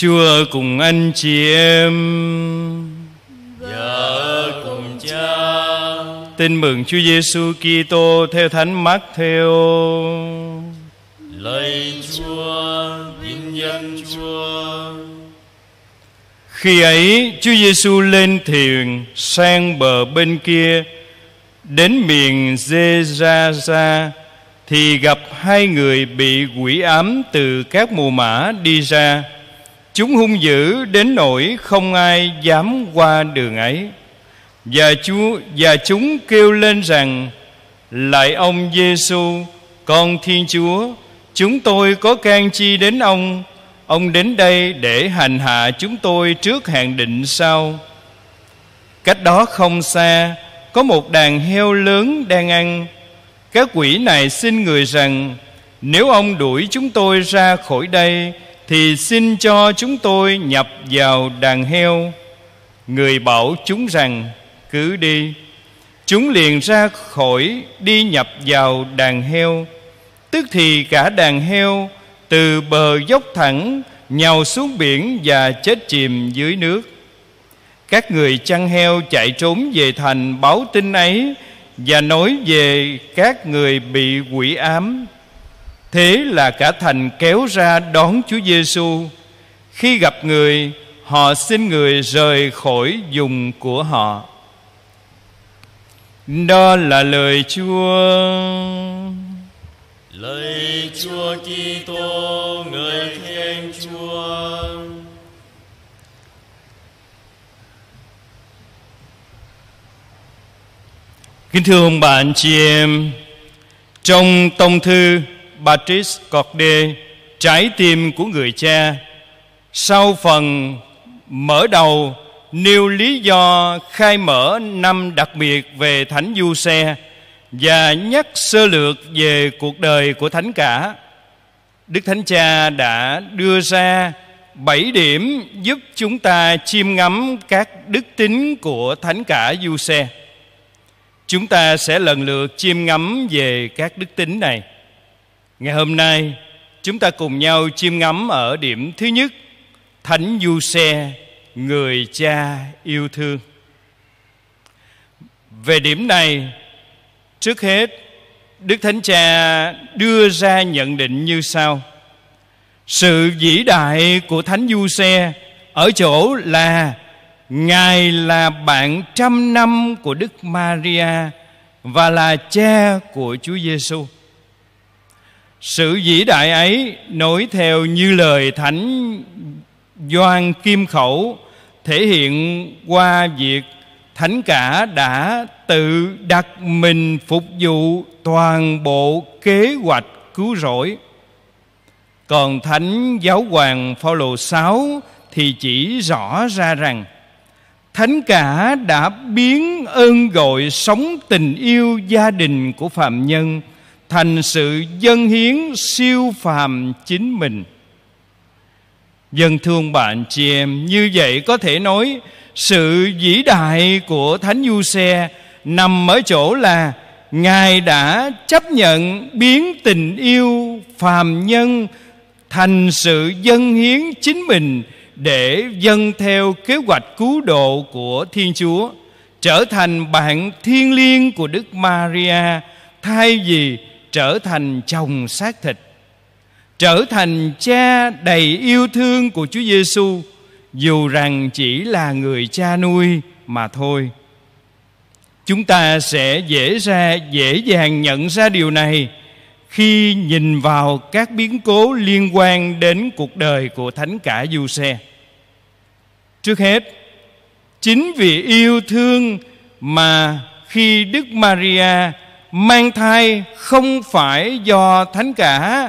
Chúa cùng anh chị em Vợ dạ cùng cha Tin mừng Chúa Giêsu Kitô theo Thánh Mát Theo Lạy Chúa, vinh danh Chúa Khi ấy Chúa Giêsu lên thuyền sang bờ bên kia Đến miền Gerasa Thì gặp hai người bị quỷ ám từ các mù mã đi ra Chúng hung dữ đến nỗi không ai dám qua đường ấy Và, Chúa, và chúng kêu lên rằng Lại ông Giêsu con Thiên Chúa Chúng tôi có can chi đến ông Ông đến đây để hành hạ chúng tôi trước hạn định sau Cách đó không xa Có một đàn heo lớn đang ăn Các quỷ này xin người rằng Nếu ông đuổi chúng tôi ra khỏi đây thì xin cho chúng tôi nhập vào đàn heo người bảo chúng rằng cứ đi chúng liền ra khỏi đi nhập vào đàn heo tức thì cả đàn heo từ bờ dốc thẳng nhào xuống biển và chết chìm dưới nước các người chăn heo chạy trốn về thành báo tin ấy và nói về các người bị quỷ ám Thế là cả thành kéo ra đón Chúa Giêsu. Khi gặp người, họ xin người rời khỏi dùng của họ. Đó là lời Chúa. Lời Chúa Kitô người Thiên Chúa. Kính thưa ông bạn chị em, trong tông thư Patrice Corday Trái tim của người cha Sau phần mở đầu nêu lý do khai mở năm đặc biệt về Thánh Du Xe và nhắc sơ lược về cuộc đời của Thánh Cả. Đức Thánh Cha đã đưa ra bảy điểm giúp chúng ta chiêm ngắm các đức tính của Thánh Cả Du Xe. Chúng ta sẽ lần lượt chiêm ngắm về các đức tính này. Ngày hôm nay chúng ta cùng nhau chiêm ngắm ở điểm thứ nhất Thánh Du Xe Người cha yêu thương Về điểm này Trước hết Đức Thánh Cha đưa ra nhận định như sau Sự vĩ đại của Thánh Du Xe Ở chỗ là Ngài là bạn trăm năm của Đức Maria Và là cha của Chúa Giêsu sự vĩ đại ấy nối theo như lời thánh doan kim khẩu thể hiện qua việc thánh cả đã tự đặt mình phục vụ toàn bộ kế hoạch cứu rỗi còn thánh giáo hoàng phaolô sáu thì chỉ rõ ra rằng thánh cả đã biến ơn gọi sống tình yêu gia đình của phạm nhân thành sự dân hiến siêu phàm chính mình dân thương bạn chị em như vậy có thể nói sự vĩ đại của thánh du xe nằm ở chỗ là ngài đã chấp nhận biến tình yêu phàm nhân thành sự dân hiến chính mình để dân theo kế hoạch cứu độ của thiên chúa trở thành bạn thiên liêng của đức maria thay vì trở thành chồng xác thịt trở thành cha đầy yêu thương của Chúa Giêsu dù rằng chỉ là người cha nuôi mà thôi chúng ta sẽ dễ ra dễ dàng nhận ra điều này khi nhìn vào các biến cố liên quan đến cuộc đời của thánh cả du xe trước hết chính vì yêu thương mà khi đức maria mang thai không phải do thánh cả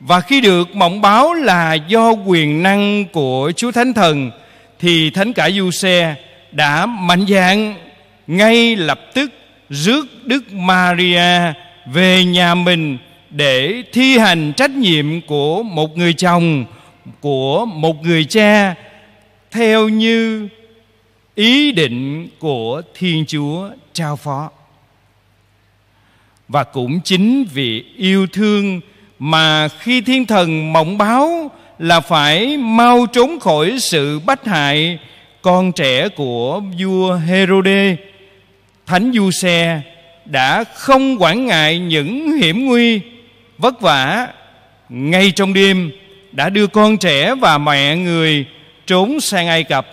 và khi được mộng báo là do quyền năng của Chúa Thánh Thần thì thánh cả du xe đã mạnh dạn ngay lập tức rước Đức Maria về nhà mình để thi hành trách nhiệm của một người chồng của một người cha theo như ý định của Thiên Chúa trao phó và cũng chính vì yêu thương mà khi thiên thần mộng báo là phải mau trốn khỏi sự bách hại con trẻ của vua Herode thánh du xe đã không quản ngại những hiểm nguy vất vả ngay trong đêm đã đưa con trẻ và mẹ người trốn sang Ai Cập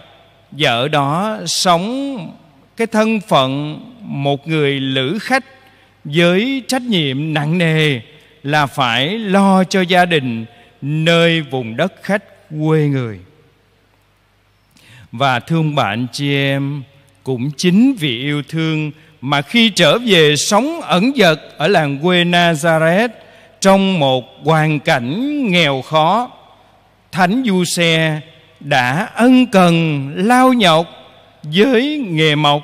vợ đó sống cái thân phận một người lữ khách với trách nhiệm nặng nề là phải lo cho gia đình nơi vùng đất khách quê người và thương bạn chị em cũng chính vì yêu thương mà khi trở về sống ẩn dật ở làng quê Nazareth trong một hoàn cảnh nghèo khó thánh du xe đã ân cần lao nhọc với nghề mộc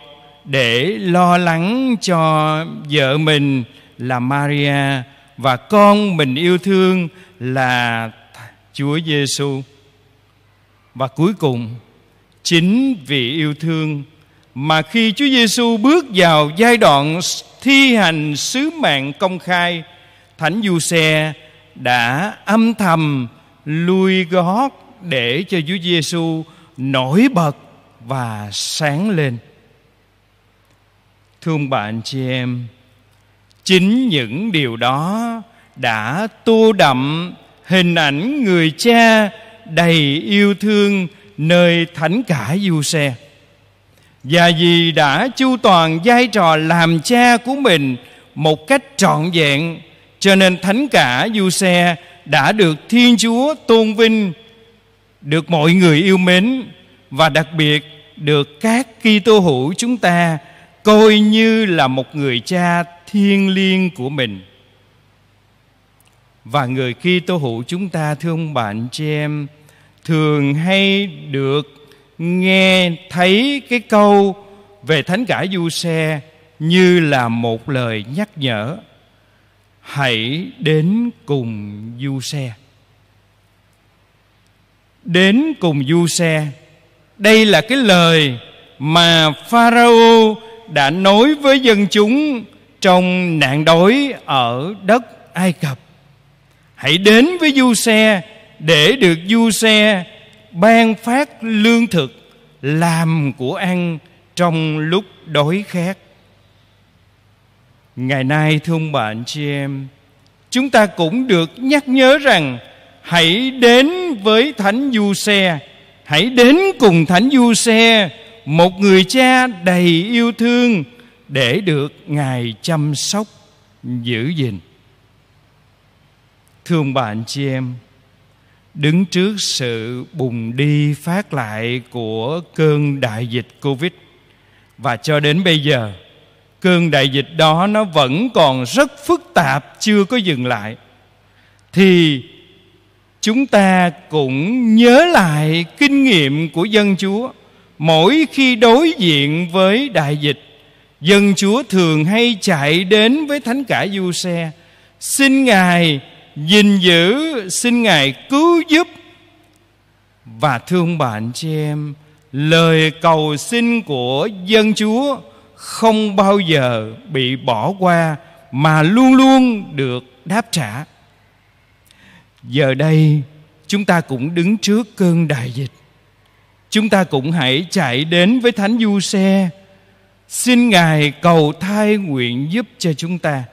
để lo lắng cho vợ mình là Maria và con mình yêu thương là Chúa Giêsu. Và cuối cùng, chính vì yêu thương mà khi Chúa Giêsu bước vào giai đoạn thi hành sứ mạng công khai, Thánh Du Xe đã âm thầm lui gót để cho Chúa Giêsu nổi bật và sáng lên thương bạn chị em chính những điều đó đã tô đậm hình ảnh người cha đầy yêu thương nơi thánh cả du xe và vì đã chu toàn vai trò làm cha của mình một cách trọn vẹn cho nên thánh cả du xe đã được thiên chúa tôn vinh được mọi người yêu mến và đặc biệt được các Kitô hữu chúng ta coi như là một người cha thiêng liêng của mình và người khi tô hữu chúng ta thưa ông bà chị em thường hay được nghe thấy cái câu về thánh cả du xe như là một lời nhắc nhở hãy đến cùng du xe đến cùng du xe đây là cái lời mà pharaoh đã nói với dân chúng trong nạn đói ở đất Ai Cập hãy đến với du xe để được du xe ban phát lương thực làm của ăn trong lúc đói khát ngày nay thưa ông bà chị em chúng ta cũng được nhắc nhớ rằng hãy đến với thánh du xe hãy đến cùng thánh du xe một người cha đầy yêu thương để được ngài chăm sóc giữ gìn thương bạn chị em đứng trước sự bùng đi phát lại của cơn đại dịch covid và cho đến bây giờ cơn đại dịch đó nó vẫn còn rất phức tạp chưa có dừng lại thì chúng ta cũng nhớ lại kinh nghiệm của dân chúa mỗi khi đối diện với đại dịch dân chúa thường hay chạy đến với thánh cả du xe xin ngài gìn giữ xin ngài cứu giúp và thương bạn chị em lời cầu xin của dân chúa không bao giờ bị bỏ qua mà luôn luôn được đáp trả giờ đây chúng ta cũng đứng trước cơn đại dịch chúng ta cũng hãy chạy đến với thánh du xe xin ngài cầu thai nguyện giúp cho chúng ta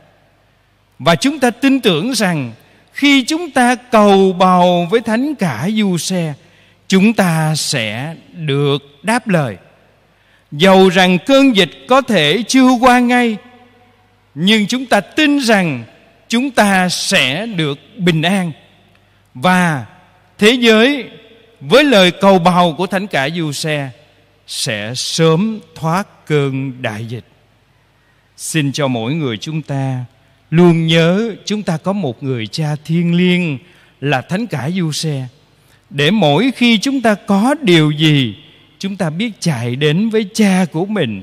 và chúng ta tin tưởng rằng khi chúng ta cầu bầu với thánh cả du xe chúng ta sẽ được đáp lời dầu rằng cơn dịch có thể chưa qua ngay nhưng chúng ta tin rằng chúng ta sẽ được bình an và thế giới với lời cầu bào của thánh cả du xe sẽ sớm thoát cơn đại dịch xin cho mỗi người chúng ta luôn nhớ chúng ta có một người cha thiên liêng là thánh cả du xe để mỗi khi chúng ta có điều gì chúng ta biết chạy đến với cha của mình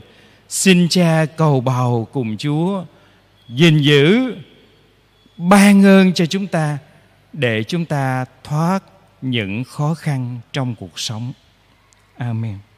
xin cha cầu bào cùng chúa gìn giữ ban ơn cho chúng ta để chúng ta thoát những khó khăn trong cuộc sống amen